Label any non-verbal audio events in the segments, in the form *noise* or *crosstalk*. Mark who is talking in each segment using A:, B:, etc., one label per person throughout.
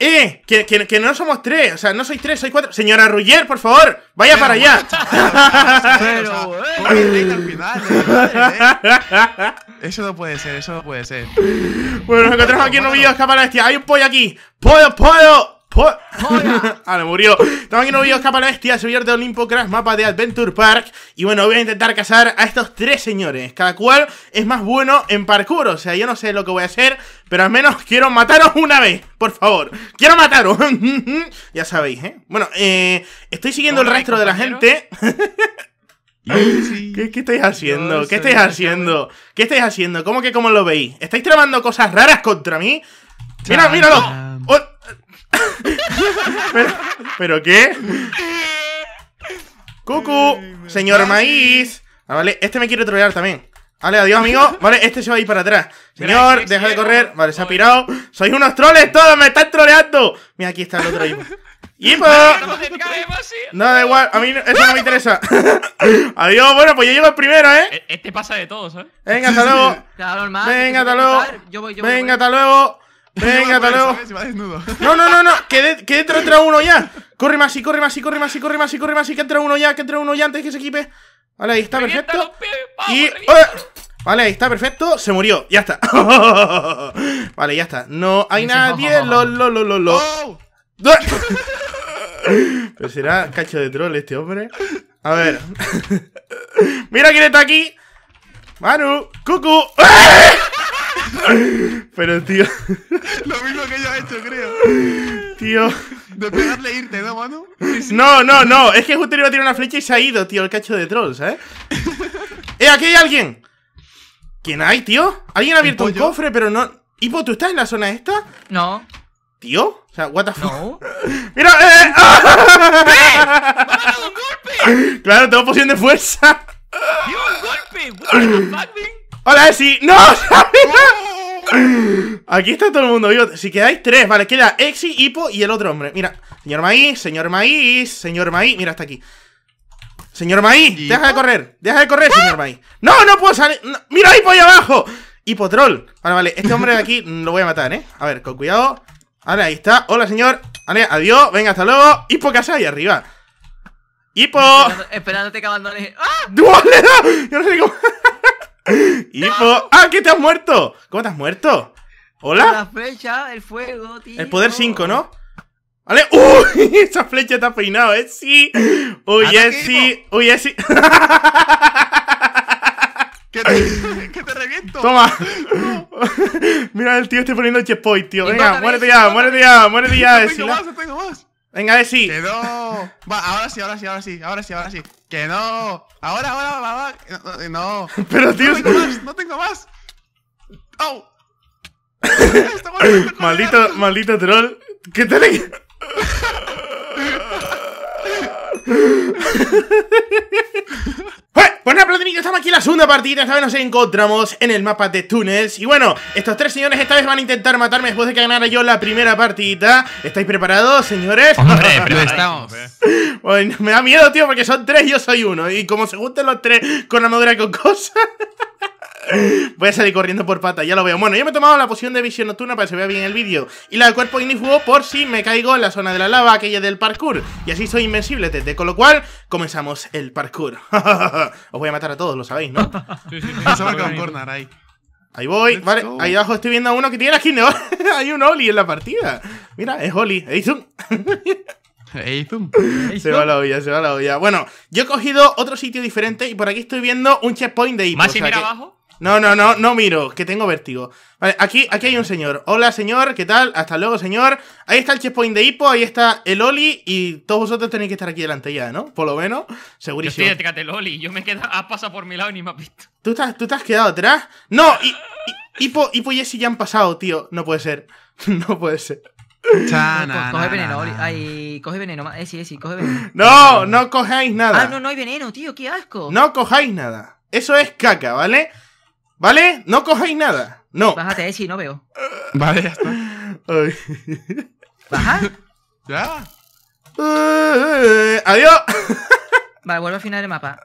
A: ¡Eh! Que, que, que, no somos tres, o sea, no sois tres, sois cuatro. Señora Ruller, por favor, vaya para allá. Eso no puede ser, eso no puede ser. Bueno, nos encontramos aquí en un vídeo de escapar la Hay un pollo aquí. ¡Pollo, pollo! Vale, ¡Oh! *laughs* ah, murió. También no escapar escapa la bestia, subir de Olimpo, Crash, mapa de Adventure Park. Y bueno, voy a intentar cazar a estos tres señores. Cada cual es más bueno en parkour. O sea, yo no sé lo que voy a hacer, pero al menos quiero mataros una vez. Por favor, quiero mataros. *laughs* ya sabéis, ¿eh? Bueno, eh, estoy siguiendo el rastro de la gente. *laughs* ¿Qué, estáis haciendo? ¿Qué estáis haciendo? ¿Qué estáis haciendo? ¿Cómo que cómo lo veis? ¿Estáis tramando cosas raras contra mí?
B: Mira, míralo.
A: Oh, ¿Pero, qué? Cucu, señor maíz. Ah, vale, este me quiere trolear también. Vale, adiós, amigo. Vale, este se va a ir para atrás. Señor, este deja de correr. Vale, se ha pirado. ¡Sois unos troles todos! ¡Me están troleando! Mira, aquí está el otro hijo. No, da igual. A mí eso no me interesa. *laughs* adiós. Bueno, pues yo llego el primero, ¿eh? E-,
B: este pasa de todos, ¿eh? Venga, hasta luego. Venga, hasta luego. Venga, hasta luego. Venga, hasta
A: pues, *laughs* No, no, no, no. Que, dentro entra uno ya. Corre más y corre más y corre más y corre más y corre más y que entra uno ya, que entra uno ya antes que se equipe. Vale, ahí está, perfecto. Y. ¡eh! Vale, ahí está, perfecto. Se murió, ya está. *laughs* vale, ya está. No hay nadie. Lo, lo, lo, lo, lo. ¡Oh! *laughs* Pero será cacho de troll este hombre. A ver. Mira quién está aquí. Manu, Cucu. ¡Eh! *laughs* Pero tío. Lo mismo que yo he hecho, creo. Tío. De irte, ¿no, mano? No, no, no. Es que justo le iba a tirar una flecha y se ha ido, tío, el cacho de trolls, ¿eh? *laughs* ¡Eh, aquí hay alguien! ¿Quién hay, tío? Alguien ha abierto un cofre, pero no. Hipo, ¿tú estás en la zona esta? No. ¿Tío? O sea, what the fuck. No. *laughs* ¡Mira! ¡Eh! ¡Ah! ¡Eh! ¡Eh! un golpe! Claro, tengo poción de fuerza. un golpe! ¡What the fuck, ¡Hola, Exi! ¡No! *laughs* Aquí está todo el mundo vivo. Si quedáis tres, vale, queda Exi, Hippo y el otro hombre. Mira, señor Maíz, señor Maíz, señor Maíz. Mira, hasta aquí. Señor Maíz, deja de correr. Deja de correr, señor Maíz. ¡No, no puedo salir! ¡Mira, Hippo ahí abajo! Hipotrol. troll! Vale, vale, este hombre de aquí *laughs* lo voy a matar, ¿eh? A ver, con cuidado. Vale, ahí está. Hola, señor. Vale, adiós. Venga, hasta luego. Hipo, casa ahí arriba. ¡Hipo!
B: Esperándote que abandone. ¡Ah!
A: *laughs* ¡Duale! Yo no sé cómo. ¡Hipo! ¡Ah, que te has muerto! ¿Cómo te has muerto? ¿Hola? La
B: flecha, el
A: fuego, tío. El poder 5, ¿no? ¿Vale? *laughs* ¡Uy! Esa flecha te ha peinado, ¿eh? ¡Sí! ¡Uy, es sí! ¡Uy, es sí! *laughs* ¡Que te, que te reviento! ¡Toma! *laughs* Mira, el tío está poniendo checkpoint, tío. Venga, muérete, ya, muérete ya, muérete ya, muérete ya. No tengo más, no tengo más. Venga, a ver si. Que no. Va, ahora sí, ahora sí, ahora sí, ahora sí, ahora sí. Que no. Ahora, ahora, va, va. No. Eh, *laughs* Pero, tío. No tengo más, no tengo más. ¡Au! *laughs* Este maldito, maldito troll. ¿Qué tal? *laughs* Bueno, pues, pues Platinillo, estamos aquí en la segunda partida. Esta vez nos encontramos en el mapa de túneles. Y bueno, estos tres señores esta vez van a intentar matarme después de que ganara yo la primera partida. ¿Estáis preparados, señores? Hombre, *laughs* pero estamos. Bueno, me da miedo, tío, porque son tres y yo soy uno. Y como se gusten los tres con la armadura con cosas. *laughs* Voy a salir corriendo por pata, ya lo veo. Bueno, yo me he tomado la poción de visión nocturna para que se vea bien el vídeo. Y la del cuerpo ignífugo por si me caigo en la zona de la lava, aquella del parkour. Y así soy invencible, Tete. Con lo cual, comenzamos el parkour. *laughs* Os voy a matar a todos, lo sabéis, ¿no? sí, sí, sí, *laughs* corner ahí. Ahí voy, vale. Ahí abajo estoy viendo a uno que tiene la skin Hay un Oli en la partida. Mira, es Oli. ¡Ey, zoom. se va la olla, se va la olla. Bueno, yo he cogido otro sitio diferente y por aquí estoy viendo un checkpoint de hipo. ¿Más mira abajo? No, no, no, no miro, que tengo vértigo. Vale, aquí, aquí hay un señor. Hola, señor, ¿qué tal? Hasta luego, señor. Ahí está el checkpoint de Hippo, ahí está el Oli y todos vosotros tenéis que estar aquí delante ya, ¿no? Por lo menos, segurísimo. Yo estoy
B: detrás Oli, yo me he quedado, has pasado por mi lado y ni me has visto.
A: ¿Tú, estás, ¿Tú te has quedado atrás? ¡No! Y, y, Hippo, y Jesse ya han pasado, tío. No puede ser. *laughs* no puede ser. coge
B: veneno, Oli. Ay, coge veneno. Eh, eh, sí, coge veneno.
A: No, no cojáis nada. Ah, no,
B: no hay veneno, tío, qué asco.
A: No cojáis nada. Eso es caca, ¿vale? ¿Vale? No cojáis nada. No. Bájate, si no veo. Vale, ya está. ¿Baja? *laughs* Ya. Eh, adiós. *laughs* Vale, vuelvo al final del mapa.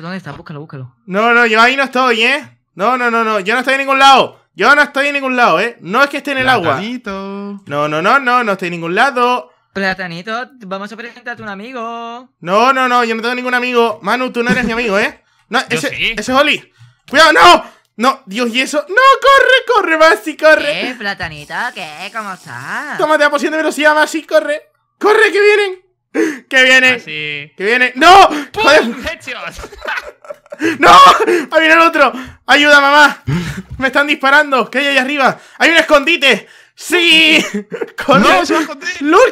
A: ¿Dónde está? Búscalo, búscalo. No, no, yo ahí no estoy, ¿eh? No, no, no, no. Yo no estoy en ningún lado. Yo no estoy en ningún lado, ¿eh? No es que esté en el Platanito. agua. No, no, no, no, no estoy en ningún lado. Platanito, vamos a presentarte a un amigo. No, no, no, yo no tengo ningún amigo. Manu, tú no eres mi amigo, ¿eh? No, ese es Oli. ¡Cuidado, no! No, Dios, ¿y eso? ¡No, corre, corre, Masi! corre! ¿Qué,
B: platanita? ¿Qué? ¿Cómo estás?
A: Tómate a poción de velocidad, Masi. corre. ¡Corre, que vienen! *gasps* ¡Que vienen! Así. Ah, ¡Que vienen! ¡No! ¡Joder!
B: *laughs*
A: *laughs* ¡No! ¡Ahí viene el otro! ¡Ayuda, mamá! ¡Me están disparando! ¿Qué hay ahí arriba! ¡Hay un escondite! ¡Sí! *laughs* ¡Corre! ¡No, se qué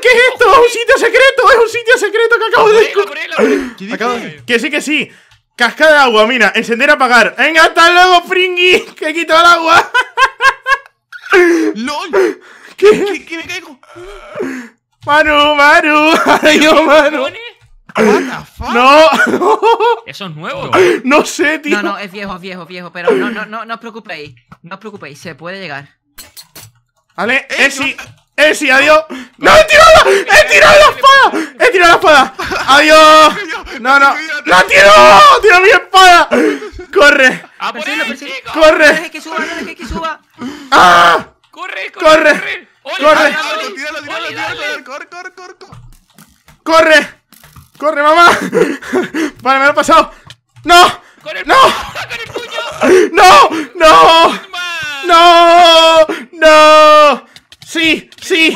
A: es esto! ¡Es un sitio secreto! ¡Es un sitio secreto que acabo de descubrir! ¿Qué dice? Que sí, que sí. Cascada de agua, mira, encender, apagar. Venga, hasta luego, Fringy, *laughs* que quito el agua. *laughs* ¡Lol! ¿Qué? ¿Qué, me caigo? Manu, Manu, adiós, *laughs* Manu. What the fuck? No, Eso es nuevo. no sé, tío. No, no, es
B: viejo, es viejo, es viejo. Pero no, no, no, no os preocupéis. No os preocupéis, se puede llegar.
A: Vale, Eh, Esi, eh, Esi, eh, adiós. ¡No, he tirado! la- ¡He tirado la espada! ¡He tirado la espada! ¡Adiós! No, no. ¡La tiro! ¡Tira mi espada! ¡Corre! ¡A ah, ¡Corre! que suba, que suba! ¡Ah! ¡Corre, corre! ¡Corre! ¡Corre! ¡Corre, corre, corre! ¡Corre! ¡Corre, mamá! Vale, me lo he pasado. ¡No! ¡No! ¡No! ¡No! ¡No! ¡No! ¡Sí! ¡Sí!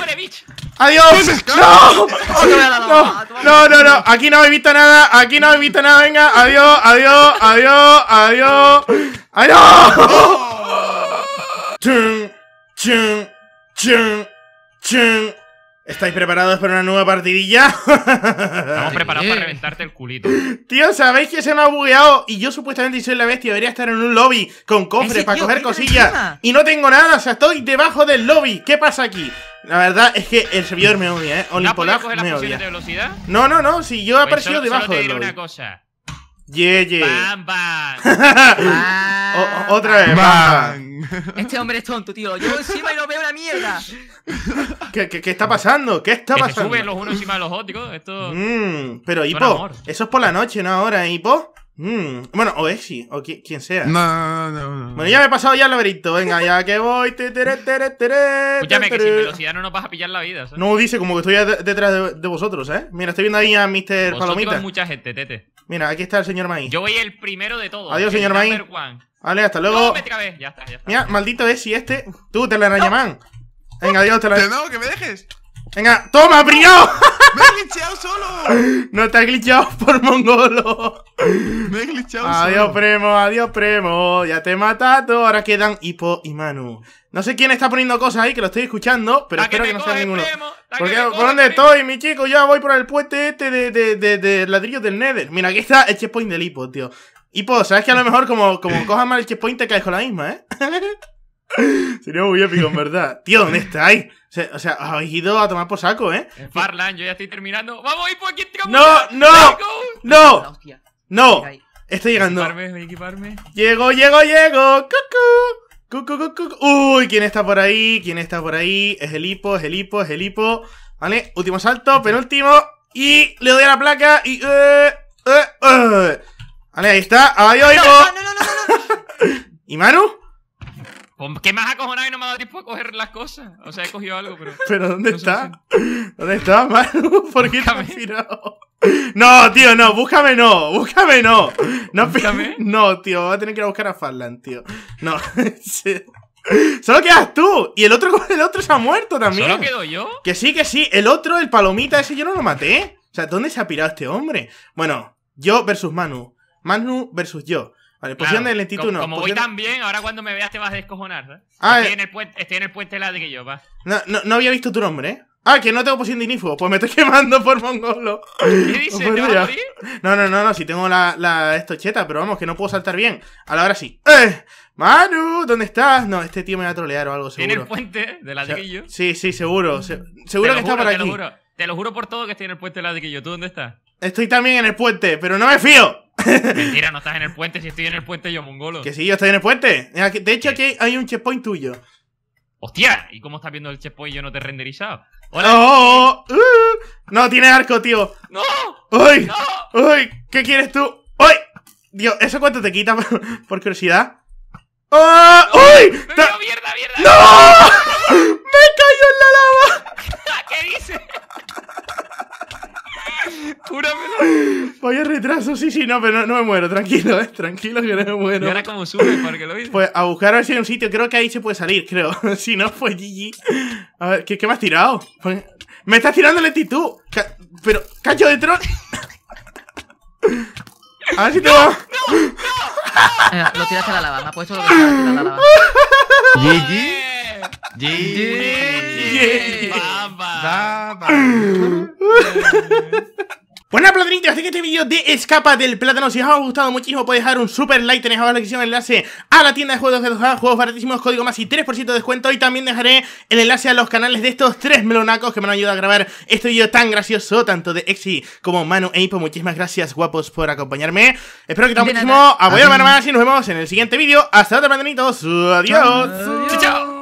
A: ¡Adiós! Pues ¡No! ¡No! ¡No, no, Aquí no he visto nada, aquí no he visto nada, venga, adiós, adiós, adiós, adiós, adiós. Chum, chum Chum, chum ¿Estáis preparados para una nueva partidilla? Estamos
B: *laughs* preparados para reventarte el culito.
A: Tío, ¿sabéis que se me ha bugueado? Y yo supuestamente soy la bestia, debería estar en un lobby con cofres para coger cosillas. Y no tengo nada, o sea, estoy debajo del lobby. ¿Qué pasa aquí? La verdad es que el servidor me odia, ¿eh? Olimpolac coger me odia. De velocidad? No, no, no, si yo he pues aparecido debajo solo del lobby. una cosa. Yeah, yeah. bam. *laughs* otra vez, bam. *laughs* Este hombre es tonto, tío. Yo encima y no veo una mierda. *laughs* ¿Qué, qué, qué está pasando? ¿Qué está pasando? suben los
B: unos encima de los otros, Esto.
A: Mm, pero Hipo, eso es por la noche, ¿no? Ahora, Hipo. Mm, bueno, o Exi, o quien sea. No, no, no, Bueno, ya me he pasado ya el laberinto. Venga, ya que voy. Escúchame, que sin velocidad no nos vas a pillar la vida. No, dice como que estoy detrás de, vosotros, ¿eh? Mira, estoy viendo ahí a Mr. Palomita. mucha gente, tete. Mira, aquí está el señor Maíz. Yo voy el primero de todos. Adiós, señor Maíz. Vale, hasta luego. Ya está, ya está. Mira, maldito es y este. Tú, te la no. Venga, adiós, te la. no, que me dejes. Venga, toma, prio. *laughs* Me he glitchado solo. No te has glitchado por mongolo. Me he glitchado adiós, solo. Adiós, primo, adiós, primo. Ya te he matado. Ahora quedan Hippo y Manu. No sé quién está poniendo cosas ahí, que lo estoy escuchando, pero espero que, no sea ninguno. ¿Por dónde estoy, mi chico? Ya voy por el puente este de, de, de, ladrillos del Nether. Mira, aquí está el checkpoint del hipo, tío. Y sabes que a lo mejor como, como coja mal el checkpoint te caes con la misma, ¿eh? *laughs* Sería muy épico, en verdad. Tío, ¿dónde estáis? O sea, o sea, os habéis ido a tomar por saco, ¿eh?
B: Farland, yo ya estoy terminando. ¡Vamos, Hipo, aquí
A: no! ¡No! ¡No! Estoy llegando.
B: equiparme, equiparme.
A: Llego, llego, llego. ¡Cucu! ¡Cucu, cucu, uy ¿Quién está por ahí? ¿Quién está por ahí? Es el hipo, es el hipo, es el hipo. Vale, último salto, penúltimo. Y le doy a la placa y... Eh, eh, eh. Vale, ahí está. ¡Ay, ahí oigo. no, no, no! no. no *laughs* y Manu? Pues, ¿Qué más ha
B: acojonado y no me ha dado tiempo a coger las cosas? O sea, he cogido algo, pero. *laughs* ¿Pero dónde está?
A: ¿Dónde está, Manu? *laughs* ¿Por qué te has tirado? No, tío, no, búscame no, búscame no. no ¿Búscame? No, tío, voy a tener que ir a buscar a Farland, tío. No, Solo quedas tú. Y el otro, el otro se ha muerto también. ¿Solo quedo yo? Que sí, que sí. El otro, el palomita, ese yo no lo maté. O sea, ¿dónde se ha pirado este hombre? Bueno, yo versus Manu. Manu versus yo. Vale, posición de lentitud como, voy tan
B: bien, ahora cuando me veas te vas a descojonar. Ah, ¿eh? estoy, en el puente, de el va.
A: No, había visto tu nombre, ¿eh? Ah, que no tengo posición de inífugo. Pues me estoy *laughs* quemando por mongolo. ¿Qué dices? No, no, no, no. Si tengo la, estocheta, pero vamos, que no puedo saltar bien. A la hora sí. ¡Eh! Manu, ¿dónde estás? No, este tío me va a trolear o algo, seguro. En el
B: puente de ladrillo.
A: sí, sí, seguro. seguro que está por te Lo juro.
B: Te lo juro por todo que estoy en el puente de ladrillo. ¿Tú dónde estás?
A: Estoy también en el puente, pero no me fío.
B: Mentira, no estás en el puente. Si estoy en el puente, yo mongolo.
A: Que sí, yo estoy en el puente. De hecho, aquí hay un checkpoint tuyo. ¡Hostia!
B: ¿Y cómo estás viendo el checkpoint yo no te he renderizado?
A: ¡Hola! Oh, oh, oh. Uh. no, tiene arco, tío. ¡No! ¡Uy! ¡No! ¡Uy! ¿Qué quieres tú? ¡Uy! Dios, ¿eso cuánto te quita *laughs* por, curiosidad? ¡Uy! mierda, ¡No! *laughs* *laughs* ¡Me cayó en la lava! ¿Qué dices? *laughs* Voy a retraso, sí, sí, no, pero no, me muero, tranquilo, eh, tranquilo que no me muero. ¿Y ahora cómo sube? Porque lo Pues a buscar a ver si hay un sitio, creo que ahí se puede salir, creo. *laughs* si no, pues GG. A ver, ¿qué, me has tirado? Pues, me estás tirando lentitud. pero, cacho de tron. a ver si te va. No, no, lo tiraste a la lava, me ha puesto lo que a la lava. GG. Baba. Baba. Buenas pues platanitos, así que este vídeo de Escapa del Plátano. Si os ha gustado muchísimo, podéis dejar un super like. Tenéis abajo la descripción el enlace a la tienda de juegos de 2 juegos baratísimos, código más y 3% de descuento. Y también dejaré el enlace a los canales de estos tres melonacos que me han ayudado a grabar este vídeo tan gracioso, tanto de Exi como Manu e Ipo. Muchísimas gracias, guapos, por acompañarme. Espero que te muchísimo. Apoyo, más y nos vemos en el siguiente vídeo. Hasta otra, platanitos. Adiós. Chao.